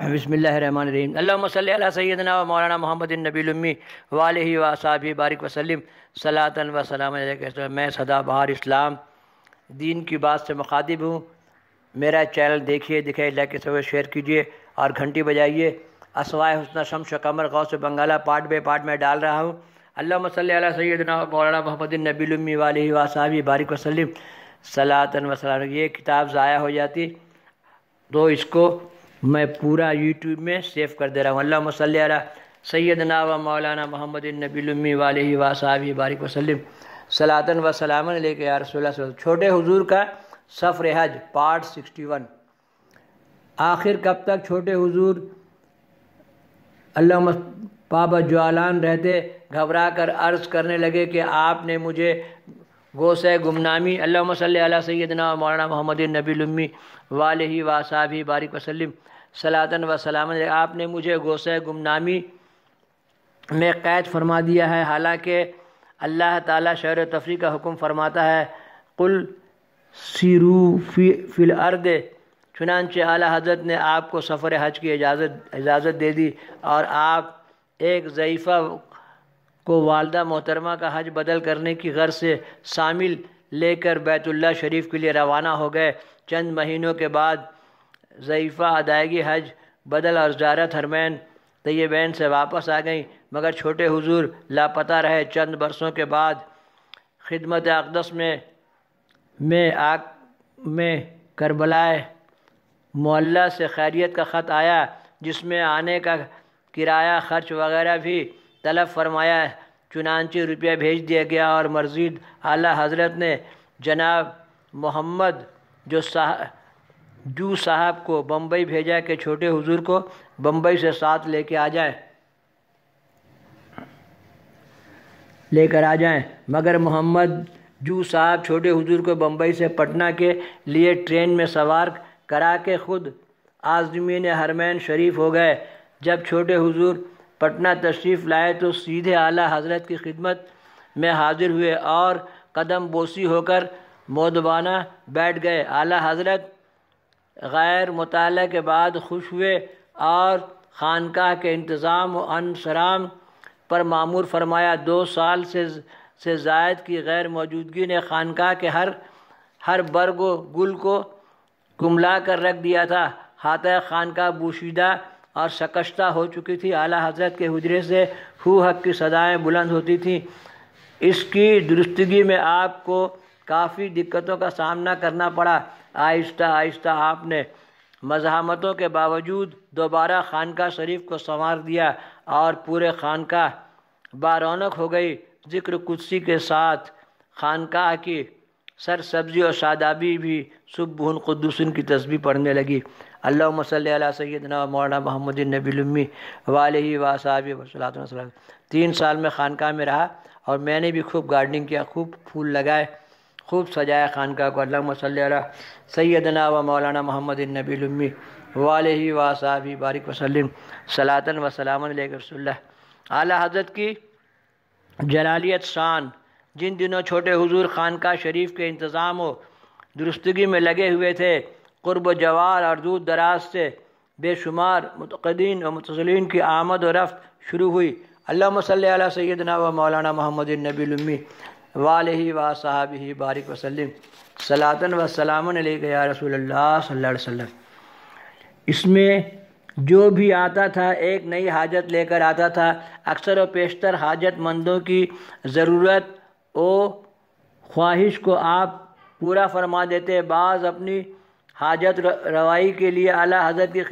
बसमीम अल्लाम सैदना मौलाना मोहम्मद नबीलम्मी वाल वसाबी बारिक वसलम सलातन वसलम मैं सदा बहार इस्लाम दीन की बात से मुखातिब हूँ मेरा चैनल देखिए दिखाई लाइक सब शेयर कीजिए और घंटी बजाइए असवाए हसन शमश कमर गौस बंगाला पार्ट बे पार्ट में डाल रहा हूँ अल्लाम सैदना मौलाना मोहम्मद नबीलम्मी वाल वसाबी बारिक वसलम सलातन वसलम ये किताब ज़ाया हो जाती तो इसको मैं पूरा यूट्यूब में सेव कर दे रहा हूँ अल्लाह मसल सैद व मौलाना मोहम्मद नबीमी वाल वासाबी बारिक वसलम सलातन व सलामन लेके यार सोलह छोटे हजूर का सफ़र हज पार्ट सिक्सटी वन आखिर कब तक छोटे हजूर अल्लाह पाबा ज्वालान रहते घबरा कर अर्ज़ करने लगे कि आपने मुझे गोस गुमनामी अल्लाह सैदना मौलाना मोहम्मद नबीमी वाल ही वासाबी बारिक वसलम सलातन व सलाम आपने मुझे गोसे गुमनामी में कैद फरमा दिया है हालांकि अल्लाह ताला शहर तफरी का हुक्म फरमाता है कुल सिरू फिल अर्द चुनानचे आला हजरत ने आपको सफ़र हज की इजाज़त इजाज़त दे दी और आप एक ज़यीफ़ा को वालदा मोहतरमा का हज बदल करने की गर्ज से शामिल लेकर बैतुल्ला शरीफ के लिए रवाना हो गए चंद महीनों के बाद ज़यीफ़ा अदायगी हज बदल और जारत हरमैन तयबैन तो से वापस आ गईं मगर छोटे हुजूर लापता रहे चंद बरसों के बाद खिदमत अकदस में में आग में करबलाए मोल्ला से खैरियत का ख़त आया जिसमें आने का किराया खर्च वगैरह भी तलब फरमाया चुनानची रुपया भेज दिया गया और मजीद आला हज़रत ने जनाब मोहम्मद जो साह जू साहब को बम्बई भेजा के छोटे हुजूर को बम्बई से साथ लेके आ जाए लेकर आ जाए मगर मोहम्मद जू साहब छोटे हुजूर को बम्बई से पटना के लिए ट्रेन में सवार करा के खुद आजमीन हरमैन शरीफ हो गए जब छोटे हुजूर पटना तशरीफ़ लाए तो सीधे आला हजरत की खिदमत में हाजिर हुए और कदम बोसी होकर मोदबाना बैठ गए आला हजरत गैर मुताल के बाद खुश हुए और खानका के इंतज़ाम अनसराम पर मामूर फरमाया दो साल से से जायद की गैर मौजूदगी ने खानका के हर हर बर्ग गुल को कुमला कर रख दिया था हाथ खानका बूशीदा और शकश्ता हो चुकी थी आला हजरत के हजरे से हु हक की सदाएं बुलंद होती थी इसकी दुरुस्तगी में आपको काफ़ी दिक्कतों का सामना करना पड़ा आहिस्ता आहिस्ता आपने मजामतों के बावजूद दोबारा खानका शरीफ को संवार दिया और पूरे खानका बारौनक हो गई जिक्र कुसी के साथ खानका की सर सब्जी और शादाबी भी सुबहन कुदसन की तस्वीर पढ़ने लगी अल्लाह सल सैदना मौलाना मोहम्मद नबीलम्मी वाल वासाब वसलात तीन साल में खानका में रहा और मैंने भी खूब गार्डनिंग किया खूब फूल लगाए खूब सजाया खानका को अल्लाह सल सैदना व मौलाना मोहम्मद नबीलम्मी वाल ही व साहबी बारिक वसलम सलातन वसलाम रसोल्ला आला हजरत की जलालियत शान जिन दिनों छोटे हुजूर खानका शरीफ के इंतज़ाम व दुरुस्तगी में लगे हुए थे क़ुरब जवार और दूर दराज से बेशुमार मतदीन और मुतसलिन की आमद व रफ्त शुरू हुई अल्लाह सल सैदना व मौलाना मोहम्मद नबीलम्मी वाल ही व साहब ही बारिक वसलम सलातन व सलामन गया रसूल सल्लम इसमें जो भी आता था एक नई हाजत लेकर आता था अक्सर व पेशतर हाजतमंदों की ज़रूरत ओ ख्वाहिश को आप पूरा फरमा देते बाज़ अपनी हाजत रवाई के लिए अला हजरत की